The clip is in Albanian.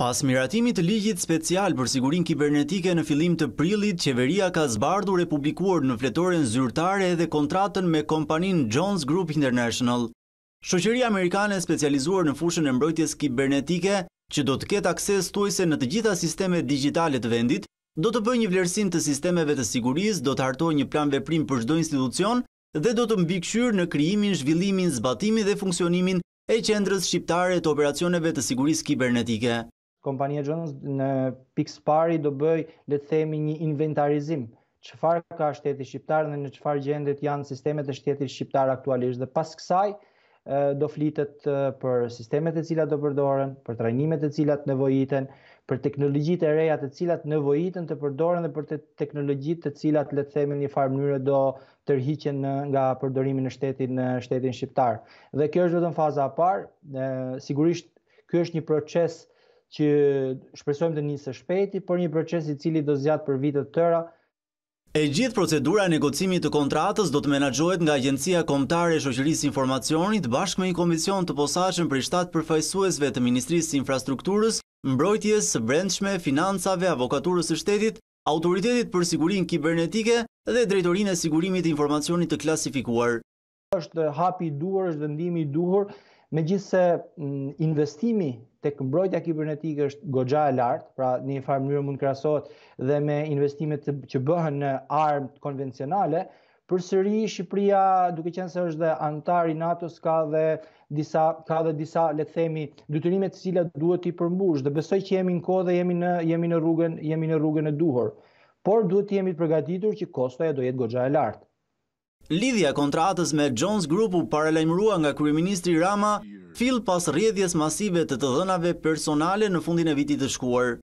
Pas miratimit të ligjit special për sigurin kibernetike në filim të prilit, qeveria ka zbardhur e publikuar në fletoren zyrtare edhe kontratën me kompanin Jones Group International. Shoqëria Amerikane specializuar në fushën e mbrojtjes kibernetike, që do të ketë akses tuajse në të gjitha sisteme digitalet vendit, do të bëj një vlerësim të sistemeve të siguris, do të hartoj një plan veprim për shdo institucion dhe do të mbikëshyrë në kryimin, zhvillimin, zbatimi dhe funksionimin e qendrës shqiptare të operacioneve të siguris kibernetike kompania Jones në pikë pari do bëj le të themi një inventarizim çfarë ka shteti shqiptar dhe në çfarë gjendet janë sistemet e shtetit shqiptar aktualisht dhe pas kësaj do flitet për sistemet e cilat do përdoren, për trajnimet e cilat nevojiten, për teknologjitë e reja të cilat nevojiten të përdoren dhe për të teknologjitë të cilat le të themi në një farë mënyrë do tërhiqen nga përdorimi në shtetin në shtetin shqiptar. Dhe kjo është vetëm faza e parë. Sigurisht ky është një proces që shpresojmë të nisë shpejti, por një proces i cili do zgjat për vite të tëra. E gjithë procedura e negocimit të kontratës do të menaxhohet nga Agjencia Kombëtare e Shoqërisë Informacionit bashkë me një komision të për i shtatë përfajsuesve të Ministrisë së Infrastrukturës, Mbrojtjes së Brendshme, Financave, Avokaturës së Shtetit, Autoritetit për Sigurinë Kibernetike dhe Drejtorinë e Sigurimit të Informacionit të Klasifikuar. Është hapi i duhur, është vendimi i duhur, megjithse mm, investimi tek mbrojtja kibernetike është goxha e lartë, pra në një farë mënyrë mund krahasohet dhe me investimet që bëhen në armë konvencionale, përsëri Shqipëria, duke qenë se është dhe antar i NATO-s, ka dhe disa ka dhe disa le të themi detyrime të cilat duhet i përmbush dhe besoj që jemi në kohë dhe jemi në jemi në rrugën jemi në rrugën e duhur. Por duhet të jemi të përgatitur që kostoja do jetë goxha e lartë. Lidhja kontratës me Jones Group u paralajmërua nga kryeministri Rama fill pas rrjedhjes masive të të dhënave personale në fundin e vitit të shkuar